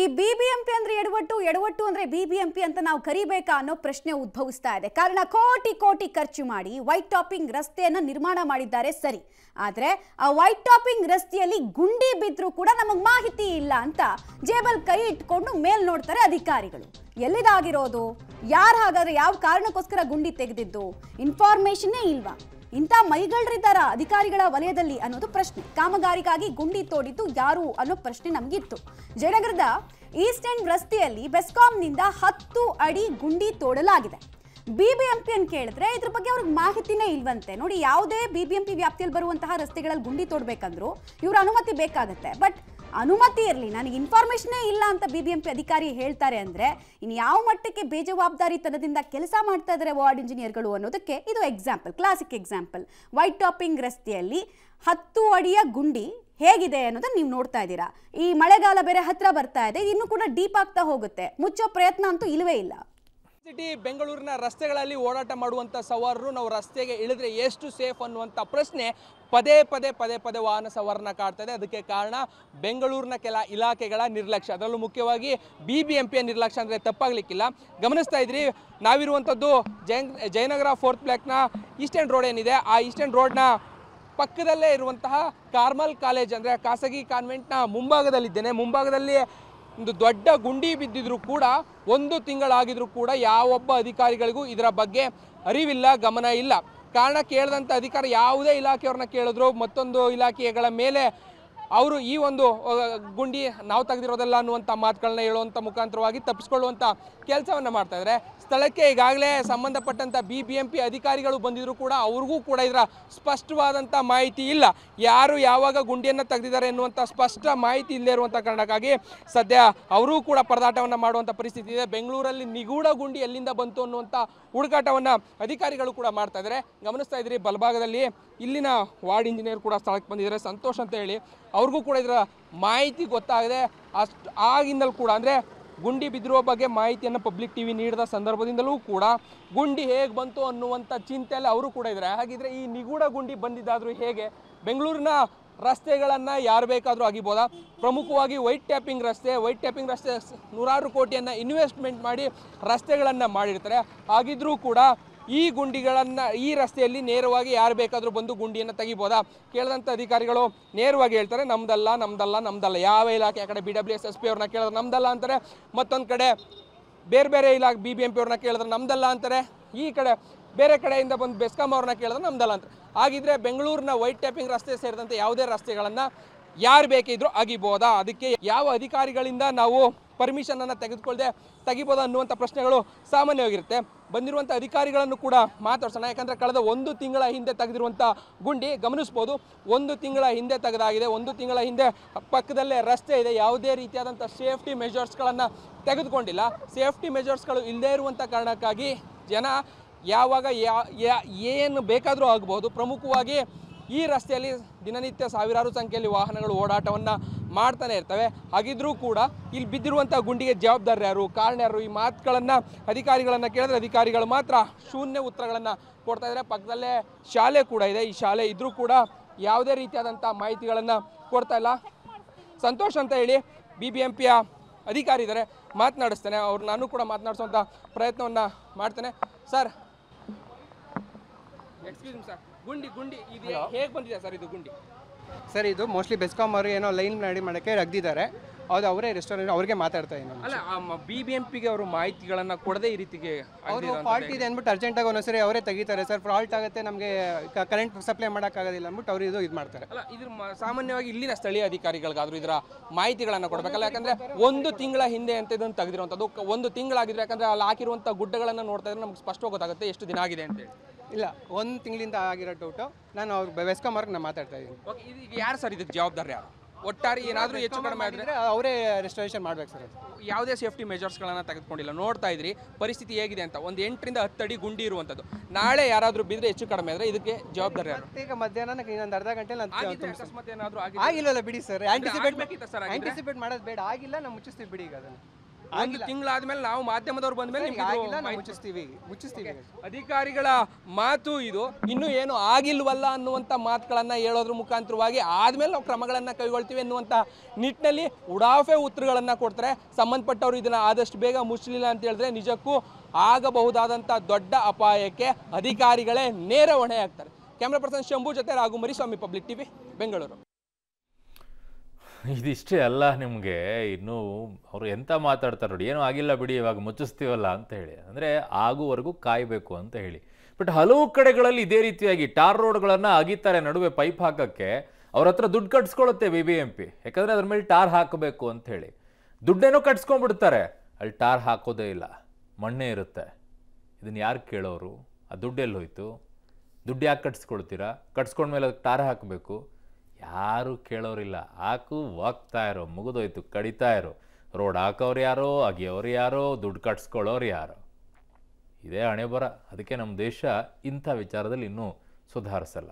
ಈ ಬಿಬಿಎಂಪಿ ಅಂದ್ರೆ ಎಡವಟ್ಟು ಎಡವಟ್ಟು ಅಂದ್ರೆ ಬಿಬಿಎಂಪಿ ಅಂತ ನಾವು ಕರಿಬೇಕಾ ಅನ್ನೋ ಪ್ರಶ್ನೆ ಉದ್ಭವಿಸ್ತಾ ಇದೆ ಕಾರಣ ಕೋಟಿ ಕೋಟಿ ಖರ್ಚು ಮಾಡಿ ವೈಟ್ ಟಾಪಿಂಗ್ ರಸ್ತೆಯನ್ನು ನಿರ್ಮಾಣ ಮಾಡಿದ್ದಾರೆ ಸರಿ ಆದರೆ ಆ ವೈಟ್ ಟಾಪಿಂಗ್ ರಸ್ತೆಯಲ್ಲಿ ಗುಂಡಿ ಬಿದ್ದರೂ ಕೂಡ ನಮಗೆ ಮಾಹಿತಿ ಇಲ್ಲ ಅಂತ ಜೇಬಲ್ ಕೈ ಇಟ್ಕೊಂಡು ಮೇಲ್ ನೋಡ್ತಾರೆ ಅಧಿಕಾರಿಗಳು ಎಲ್ಲಿದಾಗಿರೋದು ಯಾರು ಹಾಗಾದ್ರೆ ಯಾವ ಕಾರಣಕ್ಕೋಸ್ಕರ ಗುಂಡಿ ತೆಗೆದಿದ್ದು ಇನ್ಫಾರ್ಮೇಶನ್ನೇ ಇಲ್ವಾ ಇಂಥ ಮೈಗಳರಿದ್ದಾರಾ ಅಧಿಕಾರಿಗಳ ವಲಯದಲ್ಲಿ ಅನ್ನೋದು ಪ್ರಶ್ನೆ ಕಾಮಗಾರಿಗಾಗಿ ಗುಂಡಿ ತೋಡಿದ್ದು ಯಾರು ಅನ್ನೋ ಪ್ರಶ್ನೆ ನಮಗಿತ್ತು ಜಯನಗರದ ಈಸ್ಟ್ ಎಂಡ್ ರಸ್ತೆಯಲ್ಲಿ ನಿಂದ ಹತ್ತು ಅಡಿ ಗುಂಡಿ ತೋಡಲಾಗಿದೆ ಅಂತ ಕೇಳಿದ್ರೆ ಇದ್ರ ಬಗ್ಗೆ ಅವ್ರಿಗೆ ಮಾಹಿತಿನೇ ಇಲ್ವಂತೆ ನೋಡಿ ಯಾವುದೇ ಬಿಬಿಎಂಪಿ ವ್ಯಾಪ್ತಿಯಲ್ಲಿ ಬರುವಂತಹ ರಸ್ತೆಗಳಲ್ಲಿ ಗುಂಡಿ ತೋಡ್ಬೇಕಂದ್ರು ಇವ್ರ ಅನುಮತಿ ಬೇಕಾಗುತ್ತೆ ಬಟ್ ಅನುಮತಿ ಇರಲಿ ನನಗೆ ಇನ್ಫಾರ್ಮೇಶನೇ ಇಲ್ಲ ಅಂತ ಬಿ ಬಿ ಎಂ ಪಿ ಅಧಿಕಾರಿ ಹೇಳ್ತಾರೆ ಅಂದರೆ ಇನ್ನು ಯಾವ ಮಟ್ಟಕ್ಕೆ ಬೇಜವಾಬ್ದಾರಿತನದಿಂದ ಕೆಲಸ ಮಾಡ್ತಾ ಇದ್ದಾರೆ ವಾರ್ಡ್ ಇಂಜಿನಿಯರ್ಗಳು ಅನ್ನೋದಕ್ಕೆ ಇದು example classic example white topping ರಸ್ತೆಯಲ್ಲಿ ಹತ್ತು ಅಡಿಯ ಗುಂಡಿ ಹೇಗಿದೆ ಅನ್ನೋದನ್ನ ನೀವು ನೋಡ್ತಾ ಇದ್ದೀರಾ ಈ ಮಳೆಗಾಲ ಬೇರೆ ಹತ್ತಿರ ಬರ್ತಾ ಇದೆ ಇನ್ನೂ ಕೂಡ ಡೀಪ್ ಆಗ್ತಾ ಹೋಗುತ್ತೆ ಮುಚ್ಚೋ ಪ್ರಯತ್ನ ಅಂತೂ ಇಲ್ಲವೇ ಇಲ್ಲ ಸಿಟಿ ಬೆಂಗಳೂರಿನ ರಸ್ತೆಗಳಲ್ಲಿ ಓಡಾಟ ಮಾಡುವಂಥ ಸವಾರರು ನಾವು ರಸ್ತೆಗೆ ಇಳಿದ್ರೆ ಎಷ್ಟು ಸೇಫ್ ಅನ್ನುವಂಥ ಪ್ರಶ್ನೆ ಪದೇ ಪದೇ ಪದೇ ಪದೇ ವಾಹನ ಸವಾರನ ಕಾಡ್ತಾ ಇದೆ ಅದಕ್ಕೆ ಕಾರಣ ಬೆಂಗಳೂರಿನ ಕೆಲ ಇಲಾಖೆಗಳ ನಿರ್ಲಕ್ಷ್ಯ ಅದರಲ್ಲೂ ಮುಖ್ಯವಾಗಿ ಬಿ ಬಿ ಎಂ ಪಿಯ ನಿರ್ಲಕ್ಷ್ಯ ಅಂದರೆ ತಪ್ಪಾಗಲಿಕ್ಕಿಲ್ಲ ಗಮನಿಸ್ತಾ ಇದ್ರಿ ನಾವಿರುವಂಥದ್ದು ಜಯ ಜಯನಗರ ಫೋರ್ತ್ ನ ಈಸ್ಟರ್ನ್ ರೋಡ್ ಏನಿದೆ ಆ ಈಸ್ಟರ್ನ್ ರೋಡ್ನ ಪಕ್ಕದಲ್ಲೇ ಇರುವಂತಹ ಕಾರ್ಮಲ್ ಕಾಲೇಜ್ ಅಂದರೆ ಖಾಸಗಿ ಕಾನ್ವೆಂಟ್ನ ಮುಂಭಾಗದಲ್ಲಿದ್ದೇನೆ ಮುಂಭಾಗದಲ್ಲಿ ಒಂದು ದೊಡ್ಡ ಗುಂಡಿ ಬಿದ್ದಿದ್ರು ಕೂಡ ಒಂದು ತಿಂಗಳಾಗಿದ್ರು ಕೂಡ ಯಾವೊಬ್ಬ ಅಧಿಕಾರಿಗಳಿಗೂ ಇದರ ಬಗ್ಗೆ ಅರಿವಿಲ್ಲ ಗಮನ ಇಲ್ಲ ಕಾರಣ ಕೇಳಿದಂಥ ಅಧಿಕಾರ ಯಾವುದೇ ಇಲಾಖೆಯವ್ರನ್ನ ಕೇಳಿದ್ರು ಮತ್ತೊಂದು ಇಲಾಖೆಗಳ ಮೇಲೆ ಅವರು ಈ ಒಂದು ಗುಂಡಿ ನಾವು ತೆಗೆದಿರೋದಲ್ಲ ಅನ್ನುವಂಥ ಮಾತುಗಳನ್ನ ಹೇಳುವಂಥ ಮುಖಾಂತರವಾಗಿ ತಪ್ಪಿಸ್ಕೊಳ್ಳುವಂಥ ಕೆಲಸವನ್ನು ಮಾಡ್ತಾ ಇದ್ದಾರೆ ಸ್ಥಳಕ್ಕೆ ಈಗಾಗಲೇ ಸಂಬಂಧಪಟ್ಟಂಥ ಬಿ ಬಿ ಎಂ ಪಿ ಅಧಿಕಾರಿಗಳು ಬಂದಿದ್ರು ಕೂಡ ಅವ್ರಿಗೂ ಕೂಡ ಇದರ ಸ್ಪಷ್ಟವಾದಂಥ ಮಾಹಿತಿ ಇಲ್ಲ ಯಾರು ಯಾವಾಗ ಗುಂಡಿಯನ್ನು ತೆಗೆದಿದ್ದಾರೆ ಎನ್ನುವಂಥ ಸ್ಪಷ್ಟ ಮಾಹಿತಿ ಇಲ್ಲದೇ ಇರುವಂಥ ಕಾರಣಕ್ಕಾಗಿ ಸದ್ಯ ಅವರೂ ಕೂಡ ಪರದಾಟವನ್ನು ಮಾಡುವಂಥ ಪರಿಸ್ಥಿತಿ ಇದೆ ಬೆಂಗಳೂರಲ್ಲಿ ನಿಗೂಢ ಗುಂಡಿ ಎಲ್ಲಿಂದ ಬಂತು ಅನ್ನುವಂಥ ಹುಡುಕಾಟವನ್ನು ಅಧಿಕಾರಿಗಳು ಕೂಡ ಮಾಡ್ತಾ ಇದ್ದಾರೆ ಗಮನಿಸ್ತಾ ಇದ್ದೀರಿ ಬಲಭಾಗದಲ್ಲಿ ಇಲ್ಲಿನ ವಾರ್ಡ್ ಇಂಜಿನಿಯರ್ ಕೂಡ ಸ್ಥಳಕ್ಕೆ ಬಂದಿದ್ದಾರೆ ಸಂತೋಷ್ ಅಂತ ಹೇಳಿ ಅವ್ರಿಗೂ ಕೂಡ ಇದರ ಮಾಹಿತಿ ಗೊತ್ತಾಗದೆ ಅಷ್ಟು ಆಗಿಂದಲೂ ಕೂಡ ಅಂದರೆ ಗುಂಡಿ ಬಿದ್ದಿರುವ ಬಗ್ಗೆ ಮಾಹಿತಿಯನ್ನು ಪಬ್ಲಿಕ್ ಟಿ ವಿ ನೀಡಿದ ಸಂದರ್ಭದಿಂದಲೂ ಕೂಡ ಗುಂಡಿ ಹೇಗೆ ಬಂತು ಅನ್ನುವಂಥ ಚಿಂತೆಯಲ್ಲಿ ಅವರು ಕೂಡ ಇದ್ದಾರೆ ಹಾಗಿದ್ರೆ ಈ ನಿಗೂಢ ಗುಂಡಿ ಬಂದಿದ್ದಾದರೂ ಹೇಗೆ ಬೆಂಗಳೂರಿನ ರಸ್ತೆಗಳನ್ನು ಯಾರು ಬೇಕಾದರೂ ಆಗಿಬೋದಾ ಪ್ರಮುಖವಾಗಿ ವೈಟ್ ಟ್ಯಾಪಿಂಗ್ ರಸ್ತೆ ವೈಟ್ ಟ್ಯಾಪಿಂಗ್ ರಸ್ತೆ ನೂರಾರು ಕೋಟಿಯನ್ನು ಇನ್ವೆಸ್ಟ್ಮೆಂಟ್ ಮಾಡಿ ರಸ್ತೆಗಳನ್ನು ಮಾಡಿರ್ತಾರೆ ಆಗಿದ್ದರೂ ಕೂಡ ಈ ಗುಂಡಿಗಳನ್ನು ಈ ರಸ್ತೆಯಲ್ಲಿ ನೇರವಾಗಿ ಯಾರು ಬೇಕಾದರೂ ಬಂದು ಗುಂಡಿಯನ್ನು ತೆಗಿಬೋದಾ ಕೇಳಿದಂಥ ಅಧಿಕಾರಿಗಳು ನೇರವಾಗಿ ಹೇಳ್ತಾರೆ ನಮ್ದಲ್ಲ ನಮ್ದಲ್ಲ ನಮ್ದಲ್ಲ ಯಾವ ಇಲಾಖೆ ಆ ಕಡೆ B W S S P ಅವ್ರನ್ನ ಕೇಳಿದ್ರೆ ನಮ್ದಲ್ಲ ಅಂತಾರೆ ಮತ್ತೊಂದು ಕಡೆ ಬೇರೆ ಬೇರೆ ಇಲಾಖೆ ಬಿ ಬಿ ಎಂ ಪಿ ಅವ್ರನ್ನ ಕೇಳಿದ್ರೆ ನಮ್ದಲ್ಲ ಅಂತಾರೆ ಈ ಕಡೆ ಬೇರೆ ಕಡೆಯಿಂದ ಬಂದು ಬೆಸ್ಕಾಂ ಅವ್ರನ್ನ ಕೇಳಿದ್ರೆ ನಮ್ದಲ್ಲ ಅಂತಾರೆ ಹಾಗಿದ್ರೆ ಬೆಂಗಳೂರಿನ ವೈಟ್ ಟ್ಯಾಪಿಂಗ್ ರಸ್ತೆ ಸೇರಿದಂತೆ ಯಾವುದೇ ರಸ್ತೆಗಳನ್ನು ಯಾರು ಬೇಕಿದ್ರೂ ಅಗಿಬೋದಾ ಅದಕ್ಕೆ ಯಾವ ಅಧಿಕಾರಿಗಳಿಂದ ನಾವು ಪರ್ಮಿಷನನ್ನು ತೆಗೆದುಕೊಳ್ಳದೆ ತೆಗಿಬೋದು ಅನ್ನುವಂಥ ಪ್ರಶ್ನೆಗಳು ಸಾಮಾನ್ಯವಾಗಿರುತ್ತೆ ಬಂದಿರುವಂಥ ಅಧಿಕಾರಿಗಳನ್ನು ಕೂಡ ಮಾತಾಡ್ಸೋಣ ಯಾಕಂದರೆ ಕಳೆದ ಒಂದು ತಿಂಗಳ ಹಿಂದೆ ತೆಗೆದಿರುವಂಥ ಗುಂಡಿ ಗಮನಿಸ್ಬೋದು ಒಂದು ತಿಂಗಳ ಹಿಂದೆ ತೆಗೆದಾಗಿದೆ ಒಂದು ತಿಂಗಳ ಹಿಂದೆ ಪಕ್ಕದಲ್ಲೇ ರಸ್ತೆ ಇದೆ ಯಾವುದೇ ರೀತಿಯಾದಂಥ ಸೇಫ್ಟಿ ಮೆಷರ್ಸ್ಗಳನ್ನು ತೆಗೆದುಕೊಂಡಿಲ್ಲ ಸೇಫ್ಟಿ ಮೆಷರ್ಸ್ಗಳು ಇಲ್ಲದೇ ಇರುವಂಥ ಕಾರಣಕ್ಕಾಗಿ ಜನ ಯಾವಾಗ ಯಾ ಏನು ಬೇಕಾದರೂ ಆಗ್ಬೋದು ಪ್ರಮುಖವಾಗಿ ಈ ರಸ್ತೆಯಲ್ಲಿ ದಿನನಿತ್ಯ ಸಾವಿರಾರು ಸಂಖ್ಯೆಯಲ್ಲಿ ವಾಹನಗಳು ಓಡಾಟವನ್ನು ಮಾಡ್ತಾನೆ ಇರ್ತವೆ ಹಾಗಿದ್ರೂ ಕೂಡ ಇಲ್ಲಿ ಬಿದ್ದಿರುವಂಥ ಗುಂಡಿಗೆ ಜವಾಬ್ದಾರಿ ಯಾರು ಕಾರಣ ಯಾರು ಈ ಮಾತುಗಳನ್ನು ಅಧಿಕಾರಿಗಳನ್ನು ಕೇಳಿದ್ರೆ ಅಧಿಕಾರಿಗಳು ಮಾತ್ರ ಶೂನ್ಯ ಉತ್ತರಗಳನ್ನು ಕೊಡ್ತಾ ಇದ್ದಾರೆ ಪಕ್ಕದಲ್ಲೇ ಶಾಲೆ ಕೂಡ ಇದೆ ಈ ಶಾಲೆ ಇದ್ರೂ ಕೂಡ ಯಾವುದೇ ರೀತಿಯಾದಂಥ ಮಾಹಿತಿಗಳನ್ನು ಕೊಡ್ತಾ ಇಲ್ಲ ಸಂತೋಷ್ ಅಂತ ಹೇಳಿ ಬಿ ಬಿ ಎಂ ಪಿಯ ಅಧಿಕಾರಿ ಇದ್ದಾರೆ ಮಾತನಾಡಿಸ್ತೇನೆ ಅವ್ರು ನಾನು ಕೂಡ ಮಾತನಾಡಿಸುವಂತ ಪ್ರಯತ್ನವನ್ನು ಮಾಡ್ತೇನೆ ಸರ್ ಎಕ್ಸ್ಕ್ಯೂಸ್ ಸರ್ ಗುಂಡಿ ಗುಂಡಿ ಇದು ಹೇಗೆ ಬಂದಿದೆ ಸರ್ ಇದು ಗುಂಡಿ ಸರ್ ಇದು ಮೋಸ್ಟ್ಲಿ ಬೆಸ್ಕಾಮ್ ಅವರು ಏನೋ ಲೈನ್ ರೆಡಿ ಮಾಡೋಕ್ಕೆ ರಗ್ದಿದ್ದಾರೆ ಅದು ಅವರೇ ರೆಸ್ಟೋರೆಂಟ್ ಅವ್ರಿಗೆ ಮಾತಾಡ್ತಾ ಇದ್ದೀನಿ ಅಲ್ಲ ಬಿ ಬಿ ಎಂ ಪಿಗೆ ಅವರು ಮಾಹಿತಿಗಳನ್ನು ಕೊಡದೆ ಈ ರೀತಿಗೆ ಅವರು ಫಾಲ್ಟ್ ಇದೆ ಅಂದ್ಬಿಟ್ಟು ಅರ್ಜೆಂಟಾಗಿ ಒಂದ್ಸರಿ ಅವರೇ ತೆಗಿತಾರೆ ಸರ್ ಫಾಲ್ಟ್ ಆಗುತ್ತೆ ನಮಗೆ ಕರೆಂಟ್ ಸಪ್ಲೈ ಮಾಡೋಕ್ಕಾಗೋದಿಲ್ಲ ಅಂದ್ಬಿಟ್ಟು ಅವರು ಇದು ಇದು ಮಾಡ್ತಾರೆ ಅಲ್ಲ ಇದ್ರ ಸಾಮಾನ್ಯವಾಗಿ ಇಲ್ಲಿನ ಸ್ಥಳೀಯ ಅಧಿಕಾರಿಗಳಿಗಾದರೂ ಇದರ ಮಾಹಿತಿಗಳನ್ನು ಕೊಡಬೇಕಲ್ಲ ಯಾಕಂದರೆ ಒಂದು ತಿಂಗಳ ಹಿಂದೆ ಅಂತ ಇದನ್ನು ತೆಗೆದಿರುವಂಥದ್ದು ಒಂದು ತಿಂಗಳಾಗಿದ್ರೆ ಯಾಕಂದರೆ ಅಲ್ಲಿ ಹಾಕಿರುವಂಥ ಗುಡ್ಡಗಳನ್ನು ನೋಡ್ತಾ ಇದ್ರೆ ನಮ್ಗೆ ಸ್ಪಷ್ಟವಾಗಿ ಗೊತ್ತಾಗುತ್ತೆ ಎಷ್ಟು ದಿನ ಆಗಿದೆ ಅಂತೇಳಿ ಇಲ್ಲ ಒಂದು ತಿಂಗಳಿಂದ ಆಗಿರೋ ಡೌಟು ನಾನು ಅವ್ರು ವೆಸ್ಕಾಮರ್ಗೆ ನಾನು ಮಾತಾಡ್ತಾ ಇದ್ದೀನಿ ಯಾರು ಸರ್ ಇದಕ್ಕೆ ಜವಾಬ್ದಾರಿ ಯಾರು ಒಟ್ಟಾರೆ ಏನಾದರೂ ಹೆಚ್ಚು ಕಡಿಮೆ ಮಾಡಿದ್ರೆ ಅವರೇ ರೆಸ್ಟೋರೇಷನ್ ಮಾಡ್ಬೇಕು ಸರ್ ಯಾವುದೇ ಸೇಫ್ಟಿ ಮೆಜರ್ಸ್ಗಳನ್ನು ತೆಗೆದುಕೊಂಡಿಲ್ಲ ನೋಡ್ತಾ ಇದ್ರಿ ಪರಿಸ್ಥಿತಿ ಹೇಗಿದೆ ಅಂತ ಒಂದು ಎಂಟರಿಂದ ಹತ್ತು ಅಡಿ ಗುಂಡಿ ಇರುವಂಥದ್ದು ನಾಳೆ ಯಾರಾದರೂ ಬಿದ್ದರೆ ಹೆಚ್ಚು ಕಡಿಮೆ ಆದರೆ ಇದಕ್ಕೆ ಜವಾಬ್ದಾರಿ ಈಗ ಮಧ್ಯಾಹ್ನ ನನಗೆ ಇನ್ನೊಂದು ಅರ್ಧ ಗಂಟೆ ನಾನು ಆಗಿಲ್ಲ ಬಿಡಿ ಸರ್ ಆಂಟಿಸಿಪೇಟ್ ಸರ್ ಆಂಟಿಸಿಪೇಟ್ ಮಾಡೋದು ಬೇಡ ಆಗಿಲ್ಲ ನಾನು ಮುಚ್ಚಿಸ್ತೀವಿ ಬಿಡಿ ಈಗ ಅದನ್ನು ಒಂದು ತಿಂಗಳಾದ್ಮೇಲೆ ನಾವು ಮಾಧ್ಯಮದವ್ರು ಬಂದ ಮೇಲೆ ಮುಚ್ಚಿಸ್ತೀವಿ ಮುಚ್ಚಿಸ್ತೀವಿ ಅಧಿಕಾರಿಗಳ ಮಾತು ಇದು ಇನ್ನು ಏನು ಆಗಿಲ್ವಲ್ಲ ಅನ್ನುವಂತ ಮಾತುಗಳನ್ನ ಹೇಳೋದ್ರ ಮುಖಾಂತರವಾಗಿ ಆದ್ಮೇಲೆ ನಾವು ಕ್ರಮಗಳನ್ನ ಕೈಗೊಳ್ತೀವಿ ಅನ್ನುವಂತ ನಿಟ್ಟಿನಲ್ಲಿ ಉಡಾಫೆ ಉತ್ತರಗಳನ್ನ ಕೊಡ್ತಾರೆ ಸಂಬಂಧಪಟ್ಟವರು ಇದನ್ನ ಆದಷ್ಟು ಬೇಗ ಮುಚ್ಚಲಿಲ್ಲ ಅಂತ ಹೇಳಿದ್ರೆ ನಿಜಕ್ಕೂ ಆಗಬಹುದಾದಂತ ದೊಡ್ಡ ಅಪಾಯಕ್ಕೆ ಅಧಿಕಾರಿಗಳೇ ನೇರ ಹೊಣೆ ಆಗ್ತಾರೆ ಕ್ಯಾಮ್ರಾ ಪರ್ಸನ್ ಶಂಭು ಜೊತೆ ರಾಘು ಸ್ವಾಮಿ ಪಬ್ಲಿಕ್ ಟಿವಿ ಬೆಂಗಳೂರು ಇದಿಷ್ಟೇ ಅಲ್ಲ ನಿಮಗೆ ಇನ್ನೂ ಅವರು ಎಂತ ಮಾತಾಡ್ತಾರೆ ನೋಡಿ ಏನೂ ಆಗಿಲ್ಲ ಬಿಡಿ ಇವಾಗ ಮುಚ್ಚಿಸ್ತೀವಲ್ಲ ಅಂತ ಹೇಳಿ ಅಂದರೆ ಆಗುವರೆಗೂ ಕಾಯಬೇಕು ಅಂತ ಹೇಳಿ ಬಟ್ ಹಲವು ಕಡೆಗಳಲ್ಲಿ ಇದೇ ರೀತಿಯಾಗಿ ಟಾರ್ ರೋಡ್ಗಳನ್ನು ಅಗಿತಾರೆ ನಡುವೆ ಪೈಪ್ ಹಾಕೋಕ್ಕೆ ಅವ್ರ ಹತ್ರ ದುಡ್ಡು ಕಟ್ಸ್ಕೊಳುತ್ತೆ ಬಿ ಬಿ ಎಂ ಪಿ ಯಾಕಂದರೆ ಅದ್ರ ಮೇಲೆ ಟಾರ್ ಹಾಕಬೇಕು ಅಂತ ಹೇಳಿ ದುಡ್ಡೇನೋ ಕಟ್ಸ್ಕೊಂಡ್ಬಿಡ್ತಾರೆ ಅಲ್ಲಿ ಟಾರ್ ಹಾಕೋದೇ ಇಲ್ಲ ಮಣ್ಣೇ ಇರುತ್ತೆ ಇದನ್ನು ಯಾರು ಕೇಳೋರು ಆ ದುಡ್ಡು ಹೋಯಿತು ದುಡ್ಡು ಯಾಕೆ ಕಟ್ಸ್ಕೊಳ್ತೀರಾ ಕಟ್ಸ್ಕೊಂಡ್ಮೇಲೆ ಅದಕ್ಕೆ ಟಾರ್ ಹಾಕಬೇಕು ಯಾರೂ ಕೇಳೋರಿಲ್ಲ ಹಾಕು ಹೋಗ್ತಾ ಇರೋ ಮುಗಿದೋಯ್ತು ಕಡಿತಾ ಇರೋ ರೋಡ್ ಹಾಕೋರು ಯಾರೋ ಅಗಿಯೋರು ಯಾರೋ ದುಡ್ಡು ಕಟ್ಸ್ಕೊಳ್ಳೋರು ಯಾರೋ ಇದೇ ಹಣೆ ಬರ ಅದಕ್ಕೆ ನಮ್ಮ ದೇಶ ಇಂಥ ವಿಚಾರದಲ್ಲಿ ಇನ್ನೂ ಸುಧಾರಿಸಲ್ಲ